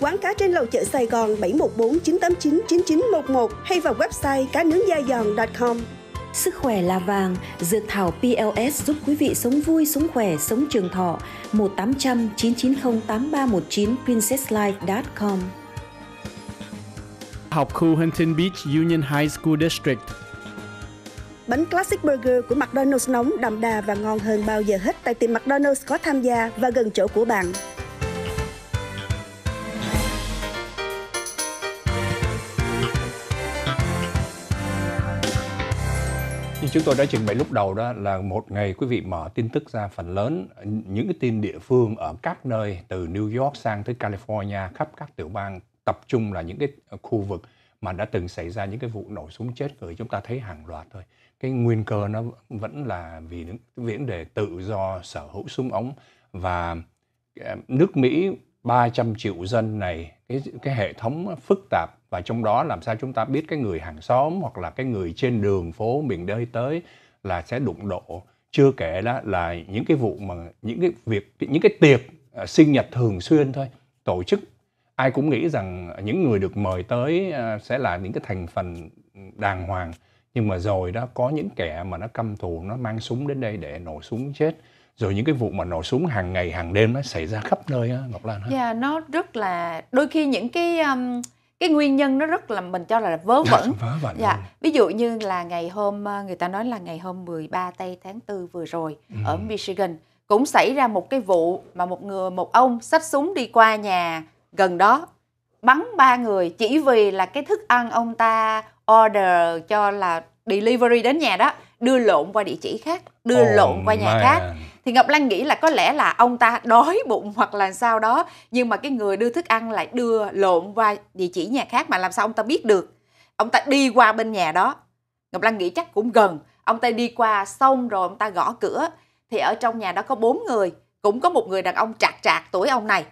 quán cá trên lầu chợ Sài Gòn 714 989 9911 hay vào website cá nướng da giòn.com. Sức khỏe là vàng, dược thảo PLS giúp quý vị sống vui, sống khỏe, sống trường thọ. 1800 990 8319 princesslife.com Học khu Huntington Beach Union High School District Bánh Classic Burger của McDonald's nóng, đậm đà và ngon hơn bao giờ hết tại tiệm McDonald's có tham gia và gần chỗ của bạn. như chúng tôi đã trình bày lúc đầu đó là một ngày quý vị mở tin tức ra phần lớn những cái tin địa phương ở các nơi từ New York sang tới California khắp các tiểu bang tập trung là những cái khu vực mà đã từng xảy ra những cái vụ nổ súng chết người chúng ta thấy hàng loạt thôi cái nguyên cơ nó vẫn là vì những vấn đề tự do sở hữu súng ống và ờ, nước Mỹ 300 triệu dân này cái cái hệ thống phức tạp và trong đó làm sao chúng ta biết cái người hàng xóm hoặc là cái người trên đường phố miền đi tới là sẽ đụng độ chưa kể đó là những cái vụ mà những cái việc những cái tiệc uh, sinh nhật thường xuyên thôi tổ chức ai cũng nghĩ rằng những người được mời tới uh, sẽ là những cái thành phần đàng hoàng nhưng mà rồi đó có những kẻ mà nó căm thù nó mang súng đến đây để nổ súng chết rồi những cái vụ mà nổ súng hàng ngày hàng đêm nó xảy ra khắp nơi á Ngọc Lan ha. Dạ yeah, nó rất là đôi khi những cái um, cái nguyên nhân nó rất là mình cho là vớ dạ, vẩn. Dạ, vớ vẩn. Dạ. Ví dụ như là ngày hôm ờ, người ta nói là ngày hôm 13 tây tháng 4 vừa rồi ừ. ở Michigan cũng xảy ra một cái vụ mà một người một ông xách súng đi qua nhà gần đó bắn ba người chỉ vì là cái thức ăn ông ta order cho là delivery đến nhà đó đưa lộn qua địa chỉ khác đưa oh lộn qua nhà man. khác thì Ngọc Lan nghĩ là có lẽ là ông ta đói bụng hoặc là sao đó nhưng mà cái người đưa thức ăn lại đưa lộn qua địa chỉ nhà khác mà làm sao ông ta biết được ông ta đi qua bên nhà đó Ngọc Lan nghĩ chắc cũng gần ông ta đi qua xong rồi ông ta gõ cửa thì ở trong nhà đó có bốn người cũng có một người đàn ông trạc trạc tuổi ông này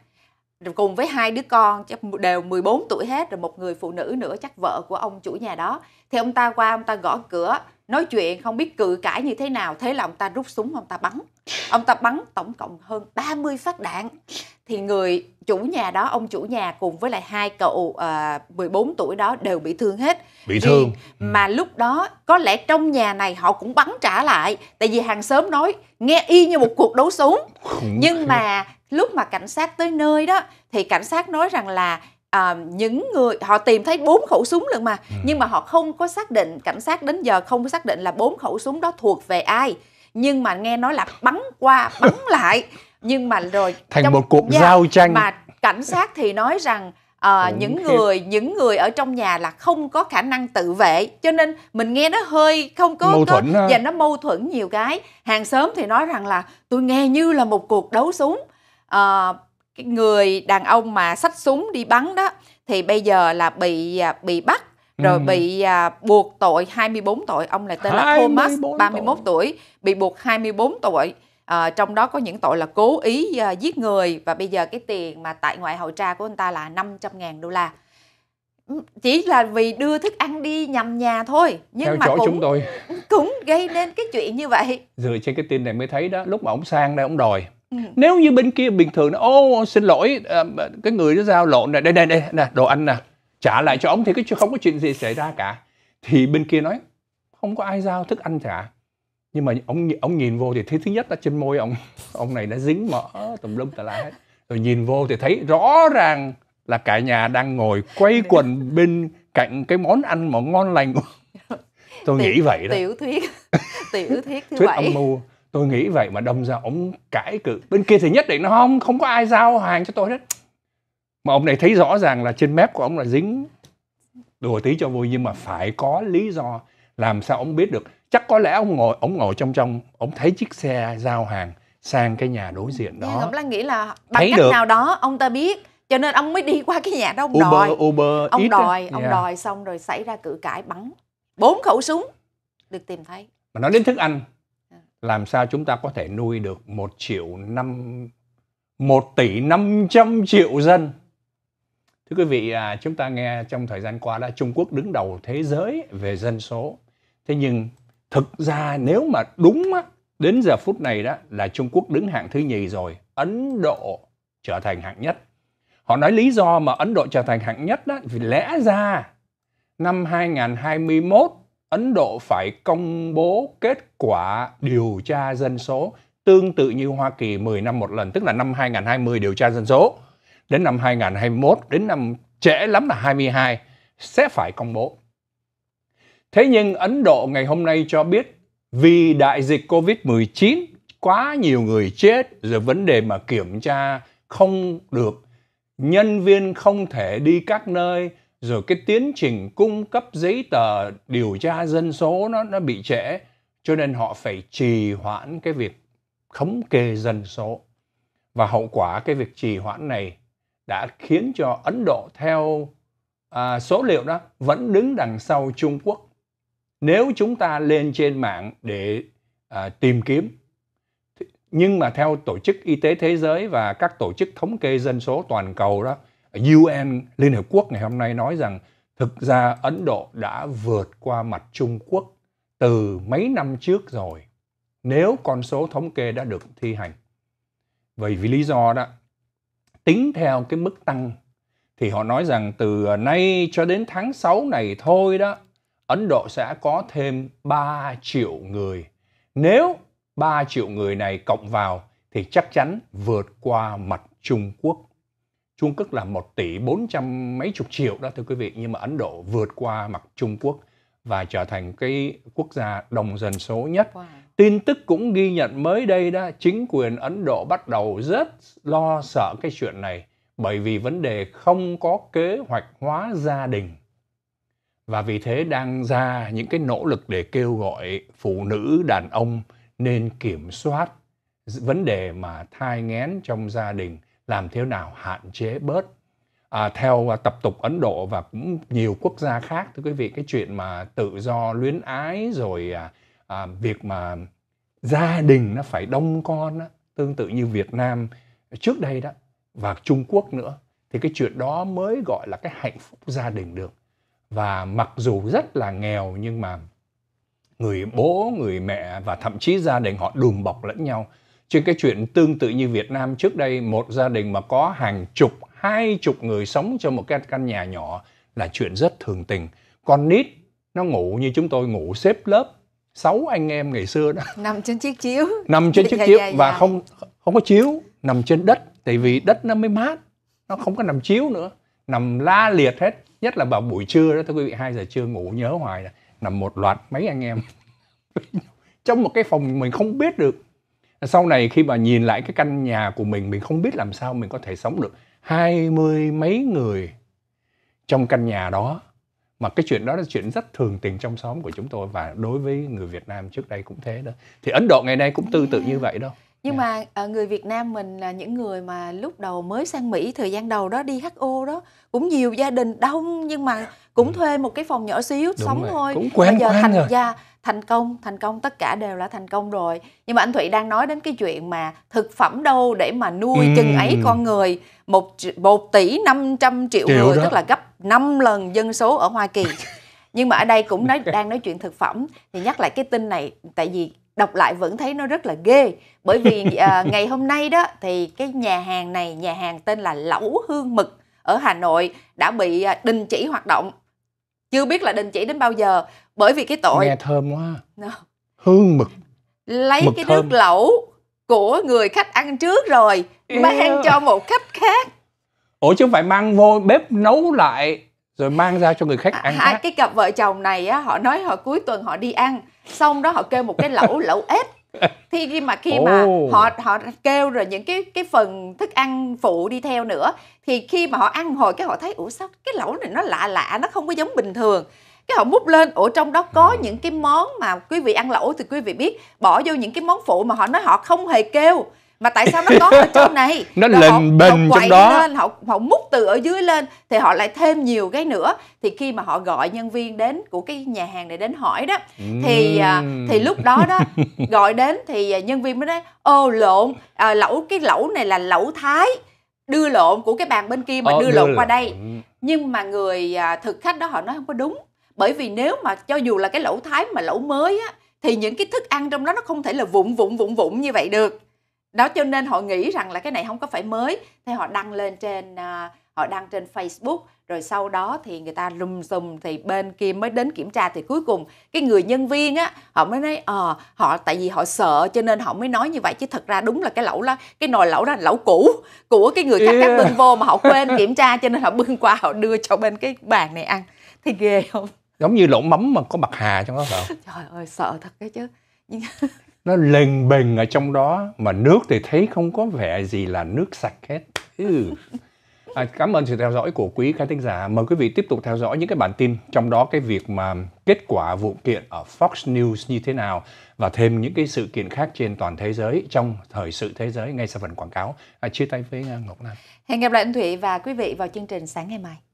cùng với hai đứa con chắc đều 14 tuổi hết rồi một người phụ nữ nữa chắc vợ của ông chủ nhà đó thì ông ta qua ông ta gõ cửa nói chuyện không biết cự cãi như thế nào thế là ông ta rút súng ông ta bắn ông ta bắn tổng cộng hơn 30 phát đạn thì người chủ nhà đó ông chủ nhà cùng với lại hai cậu uh, à, 14 tuổi đó đều bị thương hết bị thương thì, mà lúc đó có lẽ trong nhà này họ cũng bắn trả lại tại vì hàng xóm nói nghe y như một cuộc đấu súng nhưng mà lúc mà cảnh sát tới nơi đó thì cảnh sát nói rằng là à, những người họ tìm thấy bốn khẩu súng lận mà ừ. nhưng mà họ không có xác định cảnh sát đến giờ không có xác định là bốn khẩu súng đó thuộc về ai nhưng mà nghe nói là bắn qua bắn lại nhưng mà rồi thành một cuộc gia, dạ, giao tranh mà cảnh sát thì nói rằng À, những thiệt. người những người ở trong nhà là không có khả năng tự vệ cho nên mình nghe nó hơi không có mâu thuẫn có, và dạ, nó mâu thuẫn nhiều cái hàng xóm thì nói rằng là tôi nghe như là một cuộc đấu súng à, cái người đàn ông mà xách súng đi bắn đó thì bây giờ là bị à, bị bắt rồi ừ. bị à, buộc tội 24 tội ông là tên là Thomas 31 tội. tuổi bị buộc 24 tội à, trong đó có những tội là cố ý à, giết người và bây giờ cái tiền mà tại ngoại hậu tra của anh ta là 500.000 đô la chỉ là vì đưa thức ăn đi nhầm nhà thôi nhưng Theo mà cũng chúng tôi. cũng gây nên cái chuyện như vậy dựa trên cái tin này mới thấy đó lúc mà ông sang đây ông đòi Ừ. nếu như bên kia bình thường ô xin lỗi ờ, cái người đó giao lộn này đây đây đây nè đồ ăn nè trả lại cho ông thì cái không có chuyện gì xảy ra cả thì bên kia nói không có ai giao thức ăn trả nhưng mà ông ông nhìn vô thì thấy thứ nhất là trên môi ông ông này đã dính mỡ tùm lum tà lại rồi nhìn vô thì thấy rõ ràng là cả nhà đang ngồi quay dạ. quần bên cạnh cái món ăn mà ngon lành dạ. tôi tiểu, nghĩ vậy đó tiểu thuyết tiểu thuyết thứ thuyết bảy âm mưu tôi nghĩ vậy mà đâm ra ông cãi cự bên kia thì nhất định nó không không có ai giao hàng cho tôi hết mà ông này thấy rõ ràng là trên mép của ông là dính đùa tí cho vui nhưng mà phải có lý do làm sao ông biết được chắc có lẽ ông ngồi ông ngồi trong trong ông thấy chiếc xe giao hàng sang cái nhà đối diện đó nhưng là nghĩ là bằng thấy cách được. nào đó ông ta biết cho nên ông mới đi qua cái nhà đó ông Uber, đòi Uber ông đòi ấy. ông yeah. đòi xong rồi xảy ra cự cãi bắn bốn khẩu súng được tìm thấy mà nói đến thức ăn làm sao chúng ta có thể nuôi được một triệu năm một tỷ năm trăm triệu dân. Thưa quý vị, à, chúng ta nghe trong thời gian qua đã Trung Quốc đứng đầu thế giới về dân số. Thế nhưng thực ra nếu mà đúng đến giờ phút này đó là Trung Quốc đứng hạng thứ nhì rồi, Ấn Độ trở thành hạng nhất. Họ nói lý do mà Ấn Độ trở thành hạng nhất đó vì lẽ ra năm 2021 Ấn Độ phải công bố kết quả điều tra dân số tương tự như Hoa Kỳ 10 năm một lần, tức là năm 2020 điều tra dân số. Đến năm 2021, đến năm trễ lắm là 22, sẽ phải công bố. Thế nhưng Ấn Độ ngày hôm nay cho biết vì đại dịch Covid-19 quá nhiều người chết rồi vấn đề mà kiểm tra không được nhân viên không thể đi các nơi rồi cái tiến trình cung cấp giấy tờ điều tra dân số nó nó bị trễ cho nên họ phải trì hoãn cái việc khống kê dân số và hậu quả cái việc trì hoãn này đã khiến cho Ấn Độ theo à, số liệu đó vẫn đứng đằng sau Trung Quốc nếu chúng ta lên trên mạng để à, tìm kiếm nhưng mà theo tổ chức y tế thế giới và các tổ chức thống kê dân số toàn cầu đó UN Liên Hợp Quốc ngày hôm nay nói rằng thực ra Ấn Độ đã vượt qua mặt Trung Quốc từ mấy năm trước rồi nếu con số thống kê đã được thi hành. Vậy vì lý do đó, tính theo cái mức tăng thì họ nói rằng từ nay cho đến tháng 6 này thôi đó, Ấn Độ sẽ có thêm 3 triệu người. Nếu 3 triệu người này cộng vào thì chắc chắn vượt qua mặt Trung Quốc. Trung Quốc là 1 tỷ 400 mấy chục triệu đó thưa quý vị nhưng mà Ấn Độ vượt qua mặt Trung Quốc và trở thành cái quốc gia đồng dân số nhất. Wow. Tin tức cũng ghi nhận mới đây đó chính quyền Ấn Độ bắt đầu rất lo sợ cái chuyện này bởi vì vấn đề không có kế hoạch hóa gia đình và vì thế đang ra những cái nỗ lực để kêu gọi phụ nữ đàn ông nên kiểm soát vấn đề mà thai nghén trong gia đình làm thế nào hạn chế bớt à, theo à, tập tục Ấn Độ và cũng nhiều quốc gia khác thưa quý vị cái chuyện mà tự do luyến ái rồi à, à, việc mà gia đình nó phải đông con đó, tương tự như Việt Nam trước đây đó và Trung Quốc nữa thì cái chuyện đó mới gọi là cái hạnh phúc gia đình được và mặc dù rất là nghèo nhưng mà người bố người mẹ và thậm chí gia đình họ đùm bọc lẫn nhau Chứ cái chuyện tương tự như Việt Nam trước đây, một gia đình mà có hàng chục, hai chục người sống trong một cái căn nhà nhỏ là chuyện rất thường tình. Con nít nó ngủ như chúng tôi ngủ xếp lớp, sáu anh em ngày xưa đó. Nằm trên chiếc chiếu. Nằm trên chiếc dạ, chiếu dạ, dạ. và không không có chiếu, nằm trên đất tại vì đất nó mới mát, nó không có nằm chiếu nữa, nằm la liệt hết, nhất là vào buổi trưa đó thưa quý vị, hai giờ trưa ngủ nhớ hoài là nằm một loạt mấy anh em trong một cái phòng mình không biết được sau này khi mà nhìn lại cái căn nhà của mình mình không biết làm sao mình có thể sống được hai mươi mấy người trong căn nhà đó mà cái chuyện đó là chuyện rất thường tình trong xóm của chúng tôi và đối với người Việt Nam trước đây cũng thế đó thì Ấn Độ ngày nay cũng tương tự như vậy đâu nhưng yeah. Dạ. mà ờ, người Việt Nam mình là những người mà lúc đầu mới sang Mỹ thời gian đầu đó đi HO đó cũng nhiều gia đình đông nhưng mà dạ. cũng ừ. thuê một cái phòng nhỏ xíu Đúng sống rồi. thôi cũng quen bây giờ quen thành rồi. ra thành công thành công tất cả đều là thành công rồi nhưng mà anh Thụy đang nói đến cái chuyện mà thực phẩm đâu để mà nuôi ừ. chừng ấy con người một một tỷ 500 triệu, triệu người đó. tức là gấp 5 lần dân số ở Hoa Kỳ nhưng mà ở đây cũng nói đang nói chuyện thực phẩm thì nhắc lại cái tin này tại vì đọc lại vẫn thấy nó rất là ghê bởi vì uh, ngày hôm nay đó thì cái nhà hàng này nhà hàng tên là lẩu hương mực ở Hà Nội đã bị à, đình chỉ hoạt động chưa biết là đình chỉ đến bao giờ bởi vì cái tội nghe thơm quá no. hương mực lấy mực cái thơm. lẩu của người khách ăn trước rồi yeah. mang cho một khách khác ủa chứ phải mang vô bếp nấu lại rồi mang ra cho người khách à, ăn hai khác. cái cặp vợ chồng này á họ nói họ cuối tuần họ đi ăn xong đó họ kêu một cái lẩu lẩu ép thì khi mà khi oh. mà họ họ kêu rồi những cái cái phần thức ăn phụ đi theo nữa thì khi mà họ ăn hồi cái họ thấy ủa sao cái lẩu này nó lạ lạ nó không có giống bình thường cái họ múc lên ở trong đó có ờ. những cái món mà quý vị ăn lẩu thì quý vị biết bỏ vô những cái món phụ mà họ nói họ không hề kêu mà tại sao nó có ở trong này nó Rồi lên bên họ trong đó lên, họ họ múc từ ở dưới lên thì họ lại thêm nhiều cái nữa thì khi mà họ gọi nhân viên đến của cái nhà hàng này đến hỏi đó thì à, thì lúc đó đó gọi đến thì à, nhân viên mới nói ô lộn à, lẩu cái lẩu này là lẩu thái đưa lộn của cái bàn bên kia mà ờ, đưa, đưa lộn qua đây nhưng mà người à, thực khách đó họ nói không có đúng bởi vì nếu mà cho dù là cái lẩu thái mà lẩu mới á thì những cái thức ăn trong đó nó không thể là vụn vụn vụn vụn như vậy được đó cho nên họ nghĩ rằng là cái này không có phải mới thế họ đăng lên trên uh, họ đăng trên Facebook rồi sau đó thì người ta lùm xùm thì bên kia mới đến kiểm tra thì cuối cùng cái người nhân viên á họ mới nói ờ à, họ tại vì họ sợ cho nên họ mới nói như vậy chứ thật ra đúng là cái lẩu đó cái nồi lẩu đó là lẩu cũ của cái người khác yeah. các bưng vô mà họ quên kiểm tra cho nên họ bưng qua họ đưa cho bên cái bàn này ăn thì ghê không giống như lẩu mắm mà có bạc hà trong đó phải không trời ơi sợ thật cái chứ nó lềnh bềnh ở trong đó mà nước thì thấy không có vẻ gì là nước sạch hết ừ. à, cảm ơn sự theo dõi của quý khán thính giả mời quý vị tiếp tục theo dõi những cái bản tin trong đó cái việc mà kết quả vụ kiện ở Fox News như thế nào và thêm những cái sự kiện khác trên toàn thế giới trong thời sự thế giới ngay sau phần quảng cáo à, chia tay với à, Ngọc Lan hẹn gặp lại anh Thụy và quý vị vào chương trình sáng ngày mai